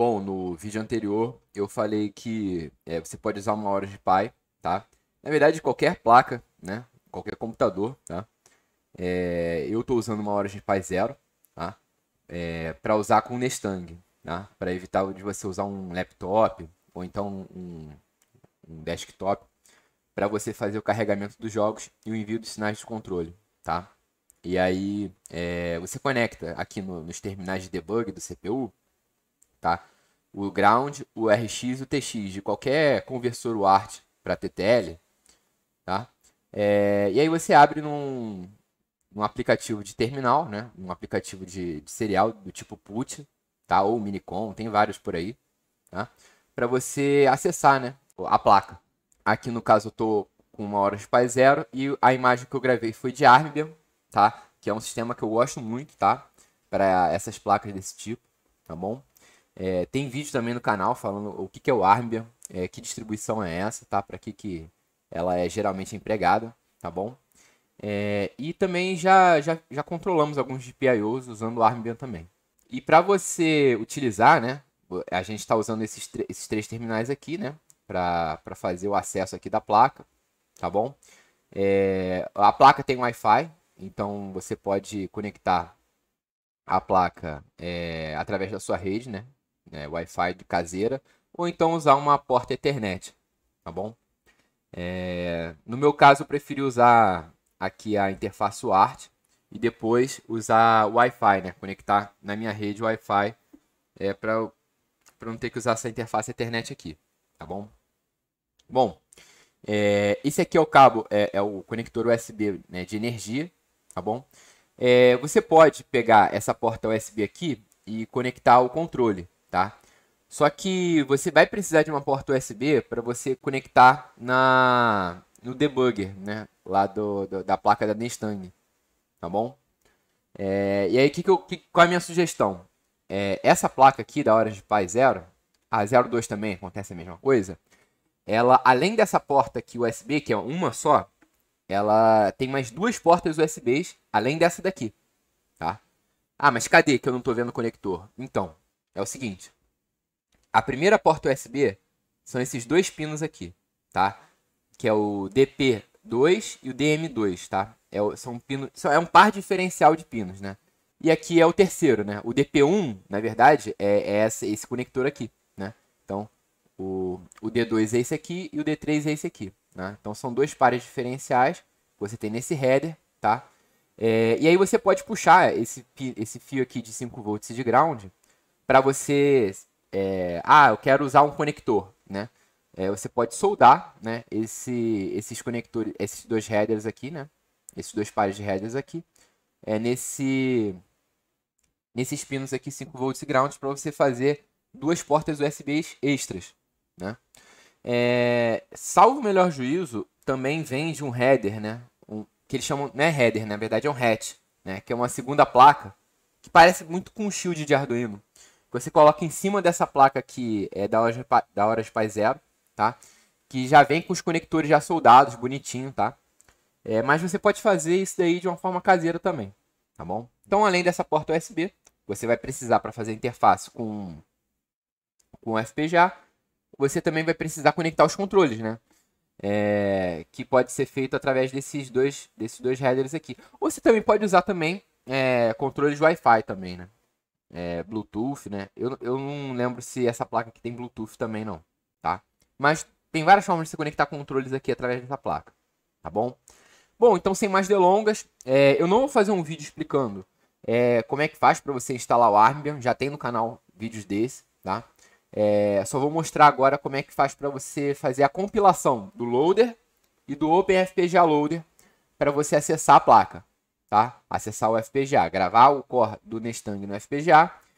Bom, no vídeo anterior eu falei que é, você pode usar uma hora de pai, tá? Na verdade, qualquer placa, né? Qualquer computador, tá? É, eu estou usando uma hora de pai zero, tá? É, para usar com Nestang, tá? Para evitar de você usar um laptop ou então um, um desktop para você fazer o carregamento dos jogos e o envio dos sinais de controle, tá? E aí é, você conecta aqui no, nos terminais de debug do CPU tá? O ground, o RX e o TX de qualquer conversor UART para TTL, tá? É, e aí você abre num, num aplicativo de terminal, né? Um aplicativo de, de serial do tipo PUT, tá? Ou Minicom, tem vários por aí, tá? Para você acessar, né? A placa. Aqui no caso eu tô com uma hora de pai zero e a imagem que eu gravei foi de Armbian, tá? Que é um sistema que eu gosto muito, tá? Para essas placas desse tipo, tá bom? É, tem vídeo também no canal falando o que, que é o Armbia, é, que distribuição é essa, tá? Para que, que ela é geralmente empregada, tá bom? É, e também já, já, já controlamos alguns GPIOs usando o Armbian também. E para você utilizar, né? A gente está usando esses, esses três terminais aqui, né? Para fazer o acesso aqui da placa, tá bom? É, a placa tem Wi-Fi, então você pode conectar a placa é, através da sua rede, né? né, Wi-Fi de caseira, ou então usar uma porta Ethernet, tá bom? É... No meu caso, eu preferi usar aqui a interface UART e depois usar Wi-Fi, né? Conectar na minha rede Wi-Fi é, para não ter que usar essa interface Ethernet aqui, tá bom? Bom, é, esse aqui é o cabo, é, é o conector USB né, de energia, tá bom? É, você pode pegar essa porta USB aqui e conectar o controle, tá? Só que você vai precisar de uma porta USB para você conectar na no debugger, né? Lá do, do da placa da Nestang, tá bom? É, e aí, que que eu, que, qual é a minha sugestão? É, essa placa aqui da Orange Pi Zero, a 02 também acontece a mesma coisa. Ela, além dessa porta aqui USB, que é uma só, ela tem mais duas portas USBs, além dessa daqui, tá? Ah, mas cadê que eu não estou vendo o conector? Então, é o seguinte. A primeira porta USB são esses dois pinos aqui, tá? Que é o DP2 e o DM2, tá? É, são é um par diferencial de pinos, né? E aqui é o terceiro, né? O DP1, na verdade, é, é esse conector aqui, né? Então, o, o D2 é esse aqui e o D3 é esse aqui, né? Então, são dois pares diferenciais que você tem nesse header, tá? É, e aí você pode puxar esse, esse fio aqui de 5 volts de ground para você. É, ah, eu quero usar um conector, né? É, você pode soldar né, esse, esses conectores, esses dois headers aqui, né? Esses dois pares de headers aqui. É nesse, nesses pinos aqui 5 volts ground para você fazer duas portas USB extras, né? É, salvo o melhor juízo, também vende um header, né? Um, que eles chamam, não é header, na verdade é um hatch, né? Que é uma segunda placa que parece muito com um shield de Arduino, você coloca em cima dessa placa aqui é, da, hora de, da hora de Pai Zero, tá? Que já vem com os conectores já soldados, bonitinho, tá? É, mas você pode fazer isso daí de uma forma caseira também, tá bom? Então, além dessa porta USB, você vai precisar para fazer a interface com com o FPGA, você também vai precisar conectar os controles, né? É, que pode ser feito através desses dois, desses dois headers aqui. Ou você também pode usar também é, controles Wi-Fi também, né? é, Bluetooth, né? Eu, eu não lembro se essa placa aqui tem Bluetooth também, não, tá? Mas tem várias formas de se conectar controles aqui através dessa placa, tá bom? Bom, então sem mais delongas, é, eu não vou fazer um vídeo explicando é, como é que faz para você instalar o Armbian, já tem no canal vídeos desse, tá? É, só vou mostrar agora como é que faz para você fazer a compilação do loader e do OpenFPGA Loader para você acessar a placa, tá? Acessar o FPGA, gravar o core do Nestang no FPGA